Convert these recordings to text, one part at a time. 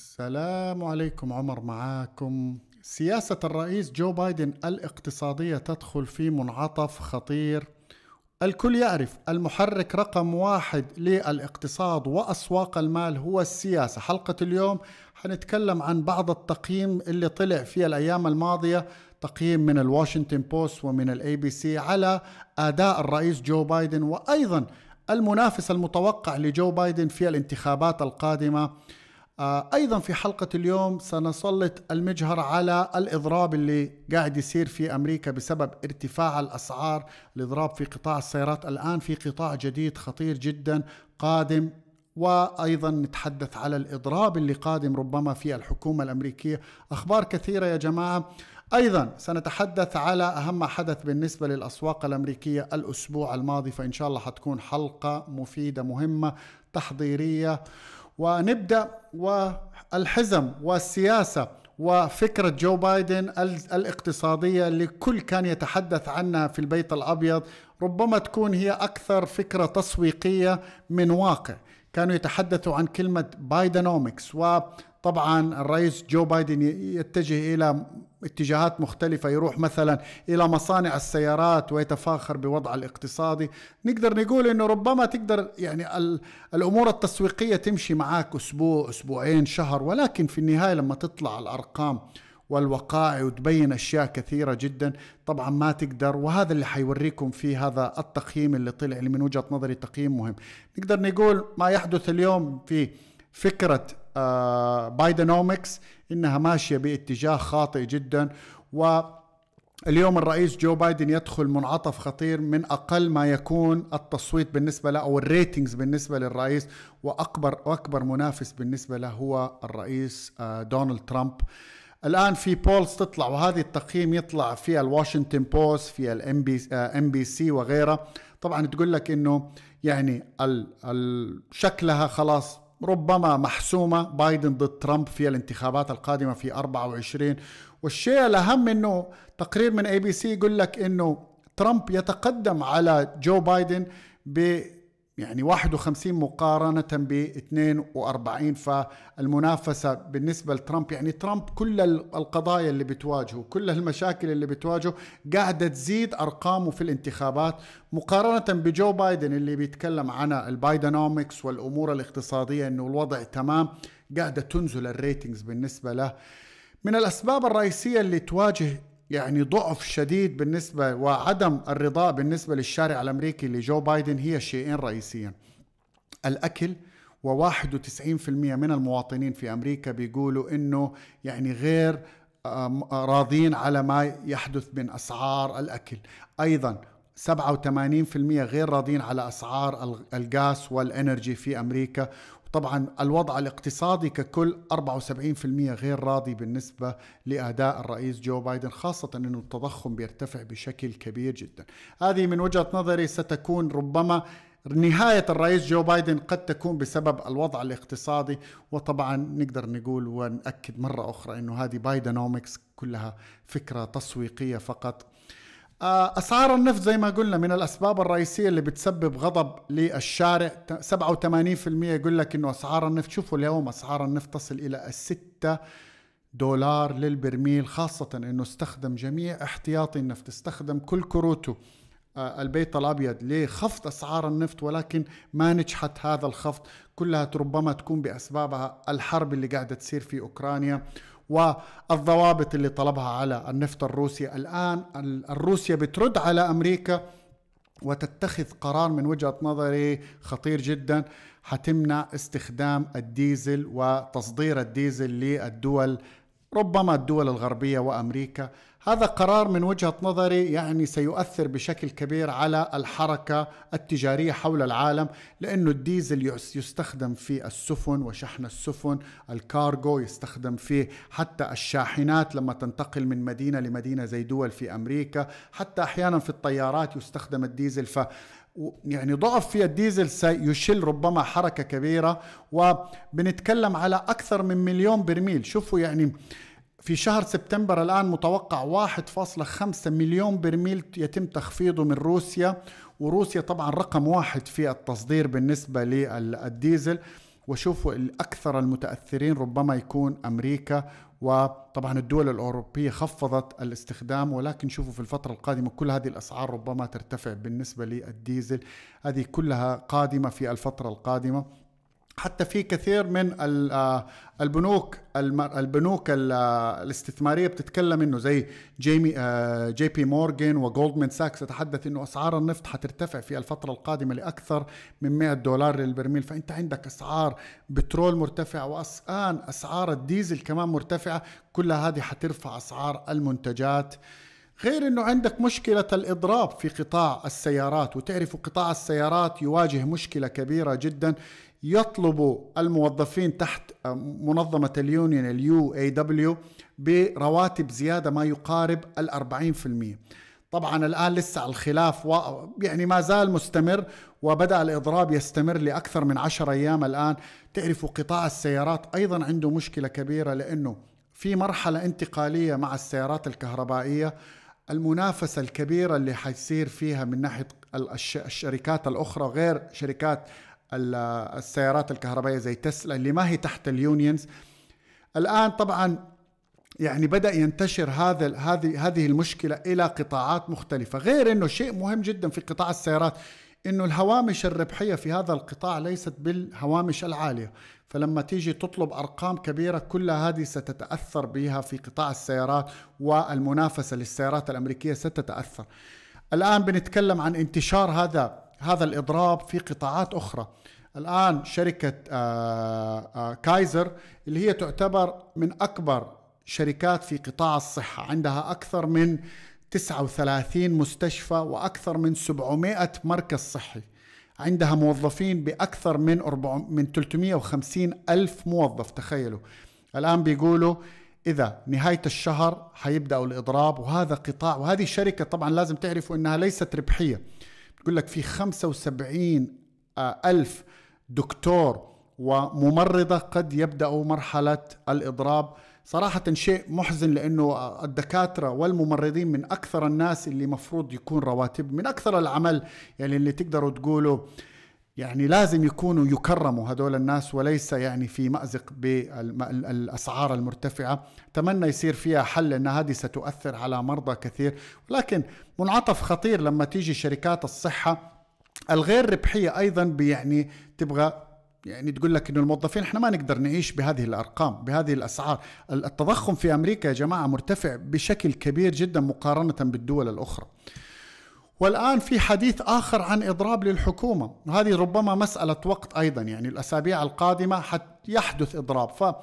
السلام عليكم عمر معاكم سياسة الرئيس جو بايدن الاقتصادية تدخل في منعطف خطير الكل يعرف المحرك رقم واحد للاقتصاد وأسواق المال هو السياسة حلقة اليوم حنتكلم عن بعض التقييم اللي طلع في الأيام الماضية تقييم من الواشنطن بوست ومن الاي بي سي على أداء الرئيس جو بايدن وأيضا المنافس المتوقع لجو بايدن في الانتخابات القادمة آه، أيضا في حلقة اليوم سنسلط المجهر على الإضراب اللي قاعد يصير في أمريكا بسبب ارتفاع الأسعار الإضراب في قطاع السيارات الآن في قطاع جديد خطير جدا قادم وايضا نتحدث على الاضراب اللي قادم ربما في الحكومه الامريكيه، اخبار كثيره يا جماعه. ايضا سنتحدث على اهم حدث بالنسبه للاسواق الامريكيه الاسبوع الماضي فان شاء الله حتكون حلقه مفيده مهمه تحضيريه ونبدأ والحزم والسياسة وفكرة جو بايدن الاقتصادية اللي كل كان يتحدث عنها في البيت الأبيض ربما تكون هي أكثر فكرة تسويقية من واقع كانوا يتحدثوا عن كلمة بايدنومكس و طبعا الرئيس جو بايدن يتجه الى اتجاهات مختلفة يروح مثلا إلى مصانع السيارات ويتفاخر بوضع الاقتصادي نقدر نقول أنه ربما تقدر يعني الأمور التسويقية تمشي معاك أسبوع أسبوعين شهر ولكن في النهاية لما تطلع الأرقام والوقائع وتبين اشياء كثيره جدا طبعا ما تقدر وهذا اللي حيوريكم فيه هذا التقييم اللي طلع اللي من وجهه نظري تقييم مهم نقدر نقول ما يحدث اليوم في فكره بايدنومكس آه، انها ماشيه باتجاه خاطئ جدا و اليوم الرئيس جو بايدن يدخل منعطف خطير من اقل ما يكون التصويت بالنسبه له او الريتنجز بالنسبه للرئيس واكبر واكبر منافس بالنسبه له هو الرئيس آه، دونالد ترامب. الان في بولز تطلع وهذه التقييم يطلع في الواشنطن بوست في الام بي ام آه، بي سي وغيرها طبعا تقول لك انه يعني شكلها خلاص ربما محسومة بايدن ضد ترامب في الانتخابات القادمة في 24 والشيء الأهم أنه تقرير من اي بي سي يقول لك أنه ترامب يتقدم على جو بايدن ب يعني 51 مقارنة ب 42 فالمنافسة بالنسبة لترامب يعني ترامب كل القضايا اللي بتواجهه كل المشاكل اللي بتواجهه قاعدة تزيد أرقامه في الانتخابات مقارنة بجو بايدن اللي بيتكلم عن البايدنومكس والأمور الاقتصادية أنه الوضع تمام قاعدة تنزل الريتنجز بالنسبة له من الأسباب الرئيسية اللي تواجه يعني ضعف شديد بالنسبة وعدم الرضا بالنسبة للشارع الأمريكي لجو بايدن هي شيئين رئيسيا الأكل و91% من المواطنين في أمريكا بيقولوا أنه يعني غير راضين على ما يحدث من أسعار الأكل أيضا 87% غير راضين على اسعار الغاز والانرجي في امريكا طبعا الوضع الاقتصادي ككل 74% غير راضي بالنسبة لأداء الرئيس جو بايدن خاصة أنه التضخم بيرتفع بشكل كبير جدا هذه من وجهة نظري ستكون ربما نهاية الرئيس جو بايدن قد تكون بسبب الوضع الاقتصادي وطبعا نقدر نقول ونأكد مرة أخرى أنه هذه بايدنومكس كلها فكرة تسويقية فقط أسعار آه، النفط زي ما قلنا من الأسباب الرئيسية اللي بتسبب غضب للشارع 87% يقول لك إنه أسعار النفط شوفوا اليوم أسعار النفط تصل إلى الستة دولار للبرميل خاصة إنه استخدم جميع احتياطي النفط استخدم كل كروته آه، البيت الابيض لخفض اسعار النفط ولكن ما نجحت هذا الخفض كلها ربما تكون باسبابها الحرب اللي قاعده تصير في اوكرانيا والضوابط اللي طلبها على النفط الروسي الآن الروسيا بترد على أمريكا وتتخذ قرار من وجهة نظري خطير جدا حتمنع استخدام الديزل وتصدير الديزل للدول ربما الدول الغربية وأمريكا هذا قرار من وجهة نظري يعني سيؤثر بشكل كبير على الحركة التجارية حول العالم لأنه الديزل يستخدم في السفن وشحن السفن الكارغو يستخدم فيه حتى الشاحنات لما تنتقل من مدينة لمدينة زي دول في أمريكا حتى أحيانا في الطيارات يستخدم الديزل ف يعني ضعف في الديزل سيشل ربما حركة كبيرة وبنتكلم على أكثر من مليون برميل شوفوا يعني في شهر سبتمبر الآن متوقع 1.5 مليون برميل يتم تخفيضه من روسيا وروسيا طبعا رقم واحد في التصدير بالنسبة للديزل وشوفوا الأكثر المتأثرين ربما يكون أمريكا وطبعا الدول الأوروبية خفضت الاستخدام ولكن شوفوا في الفترة القادمة كل هذه الأسعار ربما ترتفع بالنسبة للديزل هذه كلها قادمة في الفترة القادمة حتى في كثير من آه، البنوك البنوك آه، الاستثماريه بتتكلم انه زي جيمي آه، جي بي مورجن وجولدمان ساكس تتحدث انه اسعار النفط حترتفع في الفتره القادمه لاكثر من 100 دولار للبرميل فانت عندك اسعار بترول مرتفعه والان اسعار الديزل كمان مرتفعه كل هذه حترفع اسعار المنتجات غير انه عندك مشكله الاضراب في قطاع السيارات وتعرفوا قطاع السيارات يواجه مشكله كبيره جدا يطلب الموظفين تحت منظمة اليونيون اليو اي دبليو برواتب زيادة ما يقارب الأربعين في المية طبعا الآن لسه الخلاف و... يعني ما زال مستمر وبدأ الإضراب يستمر لأكثر من عشر أيام الآن تعرفوا قطاع السيارات أيضا عنده مشكلة كبيرة لأنه في مرحلة انتقالية مع السيارات الكهربائية المنافسة الكبيرة اللي حيصير فيها من ناحية الشركات الأخرى غير شركات السيارات الكهربائيه زي تسلا اللي ما هي تحت اليونيونز الان طبعا يعني بدا ينتشر هذا هذه هذه المشكله الى قطاعات مختلفه غير انه شيء مهم جدا في قطاع السيارات انه الهوامش الربحيه في هذا القطاع ليست بالهوامش العاليه فلما تيجي تطلب ارقام كبيره كل هذه ستتاثر بها في قطاع السيارات والمنافسه للسيارات الامريكيه ستتاثر الان بنتكلم عن انتشار هذا هذا الاضراب في قطاعات اخرى الان شركه آه، آه، كايزر اللي هي تعتبر من اكبر شركات في قطاع الصحه عندها اكثر من 39 مستشفى واكثر من 700 مركز صحي عندها موظفين باكثر من 4 من 350 الف موظف تخيلوا الان بيقولوا اذا نهايه الشهر حيبداوا الاضراب وهذا قطاع وهذه الشركه طبعا لازم تعرفوا انها ليست ربحيه بيقول لك في 75 آه، ألف دكتور وممرضة قد يبدأوا مرحلة الإضراب صراحة شيء محزن لأنه الدكاترة والممرضين من أكثر الناس اللي مفروض يكون رواتب من أكثر العمل يعني اللي تقدروا تقولوا يعني لازم يكونوا يكرموا هذول الناس وليس يعني في مأزق بالأسعار المرتفعة تمنى يصير فيها حل لأن هذه ستؤثر على مرضى كثير لكن منعطف خطير لما تيجي شركات الصحة الغير ربحية أيضا بيعني تبغى يعني تقول لك انه الموظفين احنا ما نقدر نعيش بهذه الارقام بهذه الاسعار التضخم في امريكا يا جماعه مرتفع بشكل كبير جدا مقارنه بالدول الاخرى والآن في حديث آخر عن إضراب للحكومة هذه ربما مسألة وقت أيضا يعني الأسابيع القادمة يحدث إضراب ف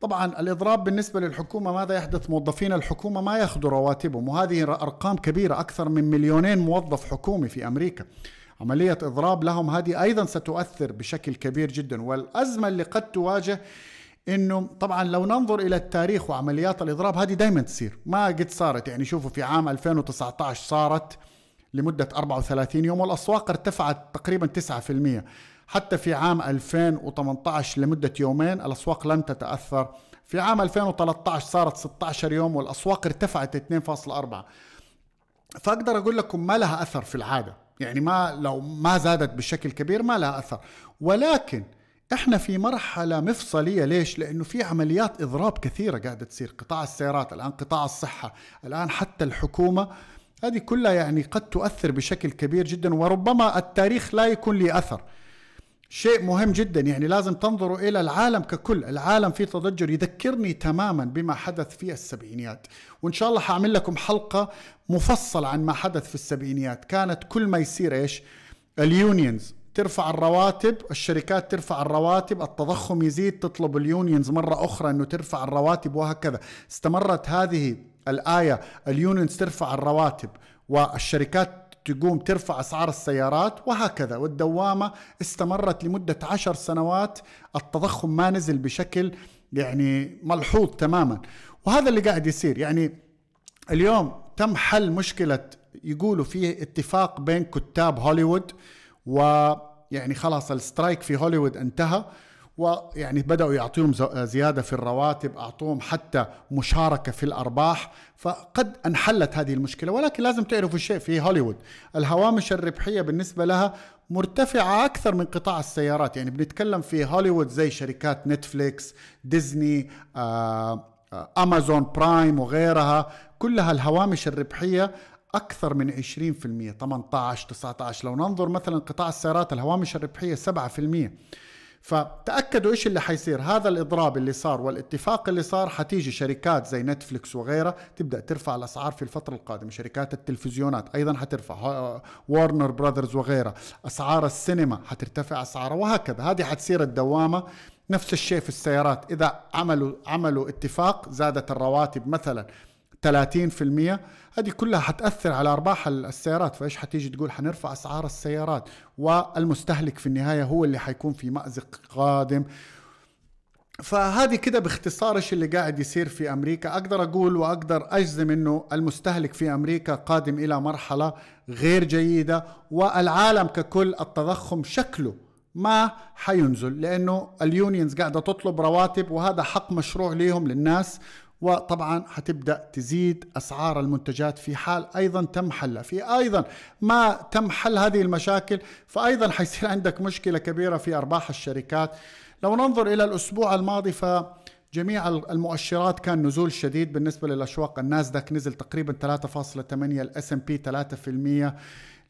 طبعا الاضراب بالنسبه للحكومه ماذا يحدث موظفين الحكومه ما ياخذوا رواتبهم وهذه ارقام كبيره اكثر من مليونين موظف حكومي في امريكا عمليه اضراب لهم هذه ايضا ستؤثر بشكل كبير جدا والازمه اللي قد تواجه انه طبعا لو ننظر الى التاريخ وعمليات الاضراب هذه دائما تصير ما قد صارت يعني شوفوا في عام 2019 صارت لمدة 34 يوم والأسواق ارتفعت تقريبا 9% حتى في عام 2018 لمدة يومين الأسواق لم تتأثر في عام 2013 صارت 16 يوم والأسواق ارتفعت 2.4 فأقدر أقول لكم ما لها أثر في العادة يعني ما لو ما زادت بشكل كبير ما لها أثر ولكن احنا في مرحلة مفصلية ليش؟ لأنه في عمليات إضراب كثيرة قاعدة تصير، قطاع السيارات، الآن قطاع الصحة، الآن حتى الحكومة آه هذه كلها يعني قد تؤثر بشكل كبير جدا وربما التاريخ لا يكون لي أثر شيء مهم جدا يعني لازم تنظروا إلى العالم ككل العالم في تضجر يذكرني تماما بما حدث في السبعينيات وإن شاء الله حأعمل لكم حلقة مفصلة عن ما حدث في السبعينيات كانت كل ما يصير إيش اليونيونز ترفع الرواتب الشركات ترفع الرواتب التضخم يزيد تطلب اليونيونز مرة أخرى أنه ترفع الرواتب وهكذا استمرت هذه الآية اليونيونز ترفع الرواتب والشركات تقوم ترفع أسعار السيارات وهكذا والدوامة استمرت لمدة عشر سنوات التضخم ما نزل بشكل يعني ملحوظ تماما وهذا اللي قاعد يصير يعني اليوم تم حل مشكلة يقولوا فيه اتفاق بين كتاب هوليوود ويعني خلاص السترايك في هوليوود انتهى ويعني بدأوا يعطيهم زيادة في الرواتب أعطوهم حتى مشاركة في الأرباح فقد أنحلت هذه المشكلة ولكن لازم تعرفوا الشيء في هوليوود الهوامش الربحية بالنسبة لها مرتفعة أكثر من قطاع السيارات يعني بنتكلم في هوليوود زي شركات نتفليكس ديزني آه، آه، أمازون برايم وغيرها كلها الهوامش الربحية أكثر من 20% 18 19 لو ننظر مثلا قطاع السيارات الهوامش الربحية 7% فتاكدوا ايش اللي حيصير هذا الاضراب اللي صار والاتفاق اللي صار حتيجي شركات زي نتفلكس وغيرها تبدا ترفع الاسعار في الفتره القادمه شركات التلفزيونات ايضا حترفع وارنر براذرز وغيرها اسعار السينما حترتفع اسعارها وهكذا هذه حتصير الدوامه نفس الشيء في السيارات اذا عملوا عملوا اتفاق زادت الرواتب مثلا 30% هذه كلها حتأثر على أرباح السيارات فإيش حتيجي تقول حنرفع أسعار السيارات والمستهلك في النهاية هو اللي حيكون في مأزق قادم فهذه كده باختصار ايش اللي قاعد يصير في امريكا اقدر اقول واقدر اجزم انه المستهلك في امريكا قادم الى مرحله غير جيده والعالم ككل التضخم شكله ما حينزل لانه اليونيونز قاعده تطلب رواتب وهذا حق مشروع ليهم للناس وطبعا حتبدا تزيد اسعار المنتجات في حال ايضا تم حلها، في ايضا ما تم حل هذه المشاكل فايضا حيصير عندك مشكله كبيره في ارباح الشركات. لو ننظر الى الاسبوع الماضي ف جميع المؤشرات كان نزول شديد بالنسبة للأشواق الناسداك نزل تقريبا 3.8 الاس ام بي 3%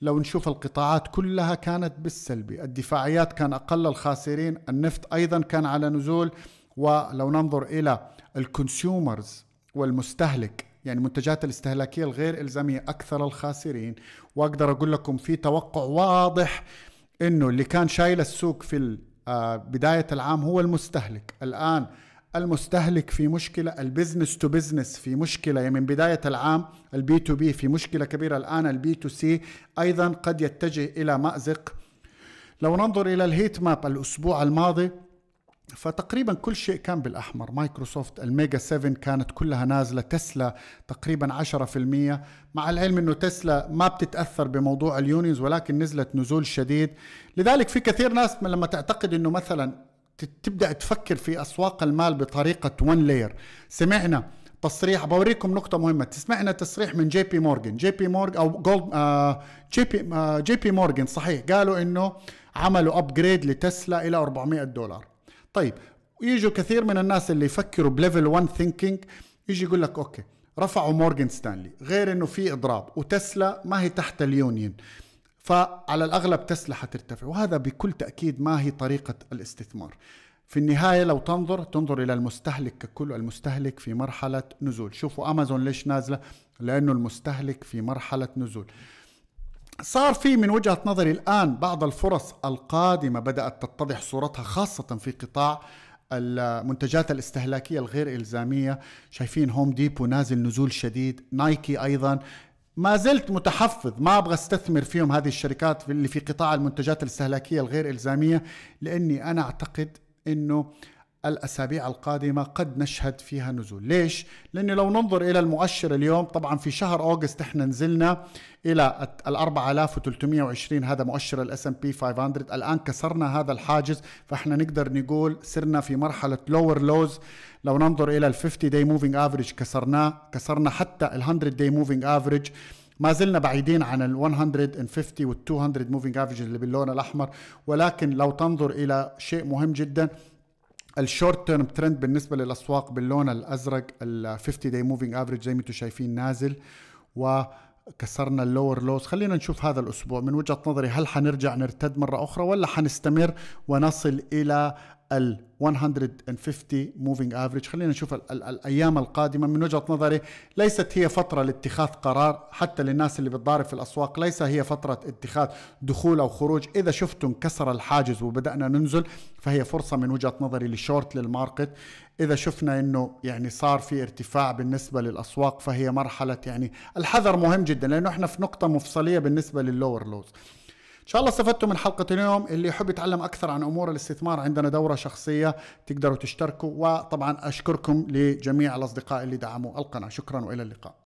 لو نشوف القطاعات كلها كانت بالسلبي الدفاعيات كان أقل الخاسرين النفط أيضا كان على نزول ولو ننظر إلى الكونسيومرز والمستهلك يعني منتجات الاستهلاكية الغير إلزامية أكثر الخاسرين وأقدر أقول لكم في توقع واضح أنه اللي كان شايل السوق في آه، بداية العام هو المستهلك الآن المستهلك في مشكلة البزنس تو بزنس في مشكلة يعني من بداية العام البي تو بي في مشكلة كبيرة الآن البي تو سي أيضا قد يتجه إلى مأزق لو ننظر إلى الهيت ماب الأسبوع الماضي فتقريبا كل شيء كان بالاحمر مايكروسوفت الميجا 7 كانت كلها نازله تسلا تقريبا 10% مع العلم انه تسلا ما بتتاثر بموضوع اليونيز ولكن نزلت نزول شديد لذلك في كثير ناس لما تعتقد انه مثلا تبدا تفكر في اسواق المال بطريقه ون لاير سمعنا تصريح بوريكم نقطة مهمة، سمعنا تصريح من جي بي مورجن، جي بي مورجن أو جولد آه جي بي آه جي بي مورجن صحيح قالوا إنه عملوا أبجريد لتسلا إلى 400 دولار، طيب يجوا كثير من الناس اللي يفكروا بليفل 1 ثينكينج يجي يقول لك اوكي رفعوا مورجن ستانلي غير انه في اضراب وتسلا ما هي تحت اليونيون فعلى الاغلب تسلا حترتفع وهذا بكل تاكيد ما هي طريقه الاستثمار في النهاية لو تنظر تنظر إلى المستهلك ككل المستهلك في مرحلة نزول شوفوا أمازون ليش نازلة لأنه المستهلك في مرحلة نزول صار في من وجهة نظري الآن بعض الفرص القادمة بدأت تتضح صورتها خاصة في قطاع المنتجات الاستهلاكية الغير إلزامية شايفين هوم ديبو نازل نزول شديد نايكي أيضا ما زلت متحفظ ما ابغى استثمر فيهم هذه الشركات اللي في قطاع المنتجات الاستهلاكيه الغير الزاميه لاني انا اعتقد انه الأسابيع القادمة قد نشهد فيها نزول ليش؟ لأنه لو ننظر إلى المؤشر اليوم طبعا في شهر أوغست احنا نزلنا إلى ال 4320 هذا مؤشر الاس ام بي 500 الآن كسرنا هذا الحاجز فاحنا نقدر نقول صرنا في مرحلة lower لوز لو ننظر إلى ال 50 داي موفينج افريج كسرناه كسرنا حتى ال 100 داي موفينج افريج ما زلنا بعيدين عن ال 150 وال 200 موفينج افريج اللي باللون الاحمر ولكن لو تنظر الى شيء مهم جدا الشورت تيرم ترند بالنسبه للاسواق باللون الازرق ال 50 داي موفينج افريج زي ما انتم شايفين نازل وكسرنا اللور لوز خلينا نشوف هذا الاسبوع من وجهه نظري هل حنرجع نرتد مره اخرى ولا حنستمر ونصل الى ال 150 موفينج افريج خلينا نشوف الـ الـ الايام القادمه من وجهه نظري ليست هي فتره لاتخاذ قرار حتى للناس اللي بتضارب في الاسواق ليس هي فتره اتخاذ دخول او خروج اذا شفتوا انكسر الحاجز وبدانا ننزل فهي فرصه من وجهه نظري للشورت للماركت اذا شفنا انه يعني صار في ارتفاع بالنسبه للاسواق فهي مرحله يعني الحذر مهم جدا لانه احنا في نقطه مفصليه بالنسبه لللور لوز ان شاء الله استفدتوا من حلقه اليوم اللي يحب يتعلم اكثر عن امور الاستثمار عندنا دوره شخصيه تقدروا تشتركوا وطبعا اشكركم لجميع الاصدقاء اللي دعموا القناه شكرا والى اللقاء